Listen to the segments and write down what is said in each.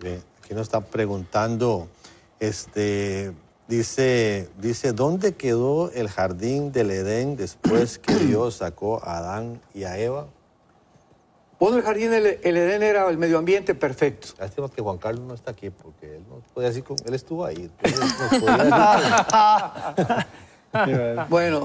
Bien, aquí nos está preguntando, este, dice, dice, ¿dónde quedó el jardín del Edén después que Dios sacó a Adán y a Eva? Bueno, pues el jardín del Edén era el medio ambiente perfecto. Lástima que Juan Carlos no está aquí porque él no podía decir, él estuvo ahí. bueno,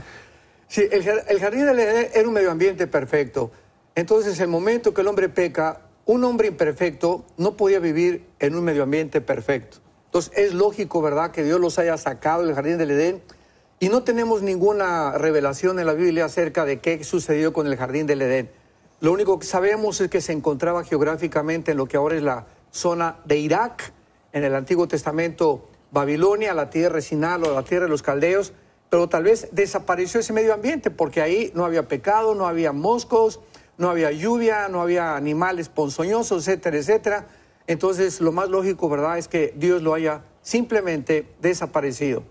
sí, el, el jardín del Edén era un medio ambiente perfecto. Entonces, el momento que el hombre peca, un hombre imperfecto no podía vivir en un medio ambiente perfecto. Entonces es lógico, ¿verdad?, que Dios los haya sacado del jardín del Edén. Y no tenemos ninguna revelación en la Biblia acerca de qué sucedió con el jardín del Edén. Lo único que sabemos es que se encontraba geográficamente en lo que ahora es la zona de Irak, en el Antiguo Testamento Babilonia, la tierra de Sinal o la tierra de los caldeos, pero tal vez desapareció ese medio ambiente porque ahí no había pecado, no había moscos, no había lluvia, no había animales ponzoñosos, etcétera, etcétera. Entonces, lo más lógico, ¿verdad?, es que Dios lo haya simplemente desaparecido.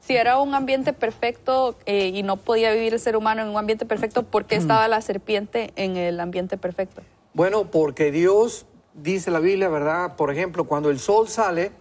Si era un ambiente perfecto eh, y no podía vivir el ser humano en un ambiente perfecto, ¿por qué estaba la serpiente en el ambiente perfecto? Bueno, porque Dios, dice la Biblia, ¿verdad? Por ejemplo, cuando el sol sale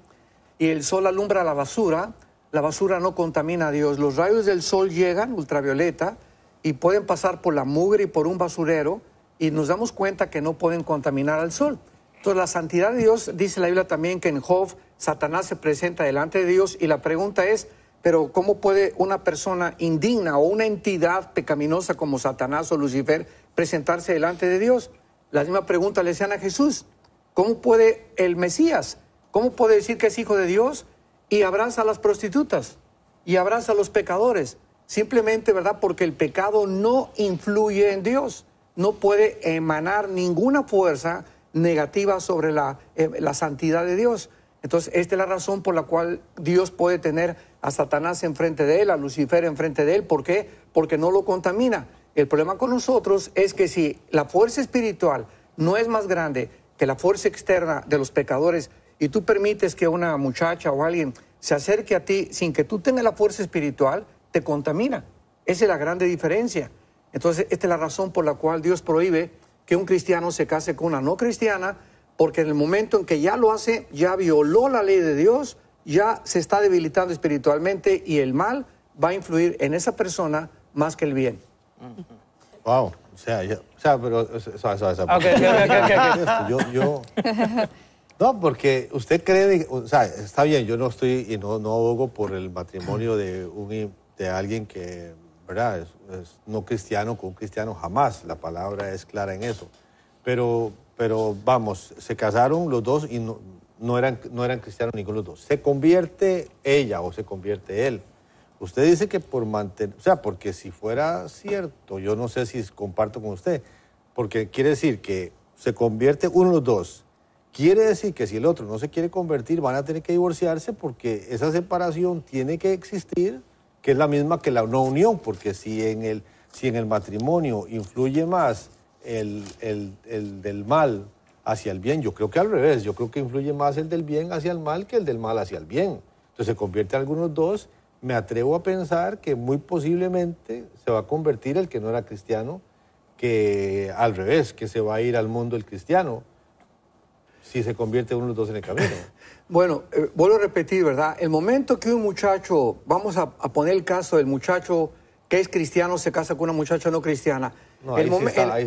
y el sol alumbra la basura, la basura no contamina a Dios. Los rayos del sol llegan, ultravioleta, y pueden pasar por la mugre y por un basurero y nos damos cuenta que no pueden contaminar al sol. Entonces la santidad de Dios, dice la Biblia también que en Job Satanás se presenta delante de Dios y la pregunta es, pero ¿cómo puede una persona indigna o una entidad pecaminosa como Satanás o Lucifer presentarse delante de Dios? La misma pregunta le hacían a Jesús. ¿Cómo puede el Mesías? ¿Cómo puede decir que es hijo de Dios y abraza a las prostitutas y abraza a los pecadores? simplemente, ¿verdad? Porque el pecado no influye en Dios, no puede emanar ninguna fuerza negativa sobre eh, la, santidad de Dios. Entonces, esta es la razón por la cual Dios puede tener a Satanás enfrente de él, a Lucifer enfrente de él. ¿Por qué? Porque no lo contamina. El problema con nosotros es que si la fuerza espiritual no es más grande que la fuerza externa de los pecadores y tú permites que una muchacha o alguien se acerque a ti sin que tú tengas la fuerza espiritual, te contamina. Esa es la grande diferencia. Entonces, esta es la razón por la cual Dios prohíbe que un cristiano se case con una no cristiana, porque en el momento en que ya lo hace, ya violó la ley de Dios, ya se está debilitando espiritualmente y el mal va a influir en esa persona más que el bien. Wow. O sea, o sea, pero, o sea, o okay, no, porque usted cree, o sea, está bien, yo no estoy y no, no abogo por el matrimonio de un de alguien que, ¿verdad? Es, no cristiano con un cristiano jamás, la palabra es clara en eso. Pero, pero vamos, se casaron los dos y no, no eran, no eran cristianos ninguno de los dos. Se convierte ella o se convierte él. Usted dice que por mantener, o sea, porque si fuera cierto, yo no sé si comparto con usted, porque quiere decir que se convierte uno de los dos. Quiere decir que si el otro no se quiere convertir, van a tener que divorciarse porque esa separación tiene que existir que es la misma que la no unión, porque si en el, si en el matrimonio influye más el, del mal hacia el bien, yo creo que al revés, yo creo que influye más el del bien hacia el mal que el del mal hacia el bien. Entonces se convierte algunos dos, me atrevo a pensar que muy posiblemente se va a convertir el que no era cristiano, que al revés, que se va a ir al mundo el cristiano, si se convierte uno de los dos en el camino. bueno, eh, vuelvo a repetir, ¿verdad? El momento que un muchacho, vamos a, poner el caso del muchacho que es cristiano se casa con una muchacha no cristiana. ahí,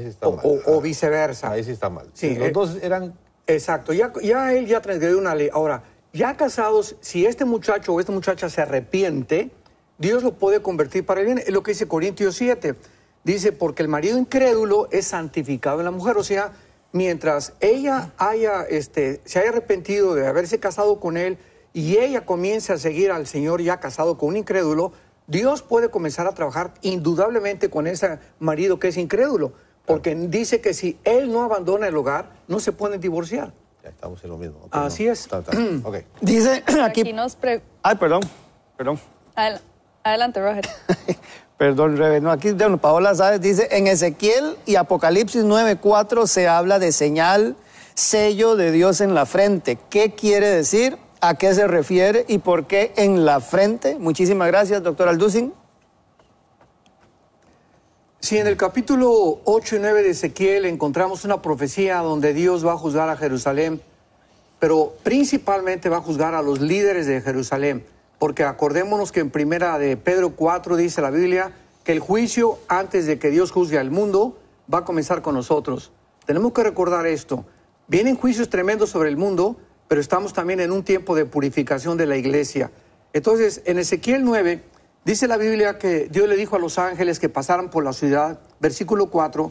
sí está, mal. O, ah, viceversa. Ahí sí está mal. Sí, los eh, dos eran... Exacto, ya, ya él ya transgredió una ley. Ahora, ya casados, si este muchacho o esta muchacha se arrepiente, Dios lo puede convertir para el bien. Es lo que dice Corintios 7. Dice, porque el marido incrédulo es santificado en la mujer. O sea, mientras ella haya, este, se haya arrepentido de haberse casado con él y ella comience a seguir al Señor ya casado con un incrédulo, Dios puede comenzar a trabajar indudablemente con ese marido que es incrédulo, porque dice que si él no abandona el hogar, no se pueden divorciar. Ya estamos en lo mismo. Así es. Dice aquí... Ay, perdón, perdón. Adelante, Roger. Perdón, Rebe. aquí Paola Sáez dice, en Ezequiel y Apocalipsis 9.4 se habla de señal, sello de Dios en la frente. ¿Qué quiere decir? ¿A qué se refiere? ¿Y por qué en la frente? Muchísimas gracias, doctor Alducin. sí, en el capítulo 8 y 9 de Ezequiel encontramos una profecía donde Dios va a juzgar a Jerusalén, pero principalmente va a juzgar a los líderes de Jerusalén porque acordémonos que en primera de Pedro 4 dice la Biblia que el juicio antes de que Dios juzgue al mundo va a comenzar con nosotros. Tenemos que recordar esto. Vienen juicios tremendos sobre el mundo, pero estamos también en un tiempo de purificación de la iglesia. Entonces, en Ezequiel 9 dice la Biblia que Dios le dijo a los ángeles que pasaran por la ciudad, versículo 4,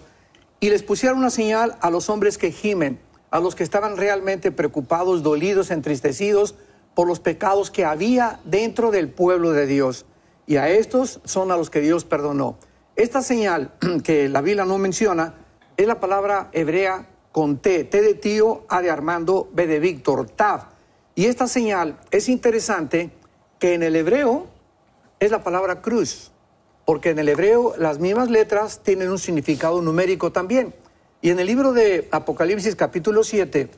y les pusieron una señal a los hombres que gimen, a los que estaban realmente preocupados, dolidos, entristecidos, por los pecados que había dentro del pueblo de Dios. Y a estos son a los que Dios perdonó. Esta señal que la Biblia no menciona es la palabra hebrea con T, T de tío, A de Armando, B de Víctor, Tav. Y esta señal es interesante que en el hebreo es la palabra cruz, porque en el hebreo las mismas letras tienen un significado numérico también. Y en el libro de Apocalipsis capítulo 7,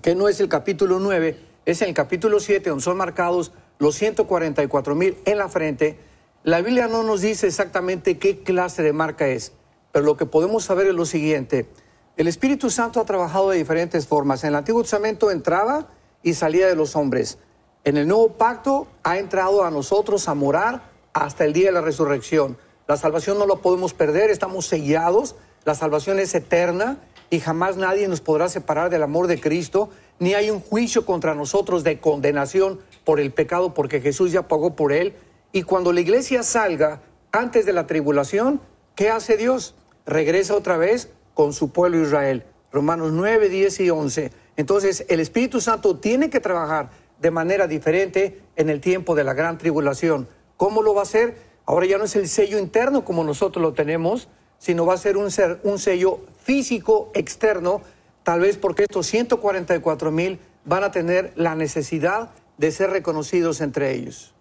que no es el capítulo 9, es en el capítulo 7, donde son marcados los 144 mil en la frente. La Biblia no nos dice exactamente qué clase de marca es, pero lo que podemos saber es lo siguiente. El Espíritu Santo ha trabajado de diferentes formas. En el Antiguo Testamento entraba y salía de los hombres. En el nuevo pacto ha entrado a nosotros a morar hasta el día de la resurrección. La salvación no la podemos perder, estamos sellados, la salvación es eterna y jamás nadie nos podrá separar del amor de Cristo, ni hay un juicio contra nosotros de condenación por el pecado, porque Jesús ya pagó por él. Y cuando la iglesia salga antes de la tribulación, ¿qué hace Dios? Regresa otra vez con su pueblo Israel. Romanos 9, 10 y 11. Entonces, el Espíritu Santo tiene que trabajar de manera diferente en el tiempo de la gran tribulación. ¿Cómo lo va a hacer? Ahora ya no es el sello interno como nosotros lo tenemos, sino va a ser un, ser, un sello físico externo, tal vez porque estos 144 mil van a tener la necesidad de ser reconocidos entre ellos.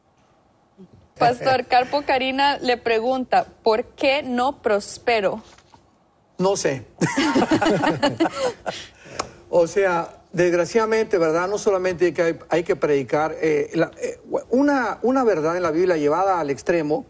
Pastor Carpo Karina le pregunta, ¿por qué no prospero? No sé. o sea, desgraciadamente, ¿verdad? No solamente que hay, que predicar. Eh, eh, una, una verdad en la Biblia llevada al extremo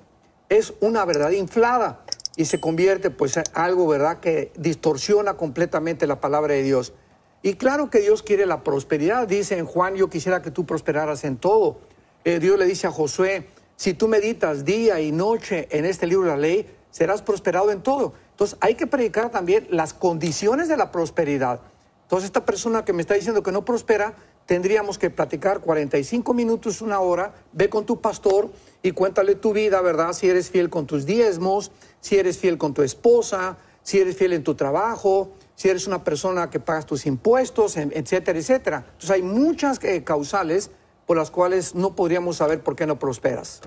es una verdad inflada y se convierte pues en algo, ¿verdad?, que distorsiona completamente la palabra de Dios. Y claro que Dios quiere la prosperidad, dice en Juan, yo quisiera que tú prosperaras en todo. Eh, Dios le dice a Josué, si tú meditas día y noche en este libro de la ley, serás prosperado en todo. Entonces hay que predicar también las condiciones de la prosperidad. Entonces esta persona que me está diciendo que no prospera, tendríamos que platicar 45 minutos, una hora, ve con tu pastor, y cuéntale tu vida, ¿verdad? Si eres fiel con tus diezmos, si eres fiel con tu esposa, si eres fiel en tu trabajo, si eres una persona que pagas tus impuestos, etcétera, etcétera. Entonces hay muchas eh, causales por las cuales no podríamos saber por qué no prosperas.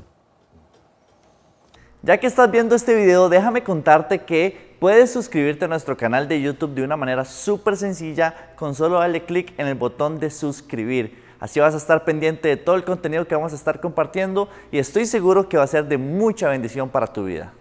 Ya que estás viendo este video, déjame contarte que puedes suscribirte a nuestro canal de YouTube de una manera súper sencilla con solo darle clic en el botón de suscribir. Así vas a estar pendiente de todo el contenido que vamos a estar compartiendo y estoy seguro que va a ser de mucha bendición para tu vida.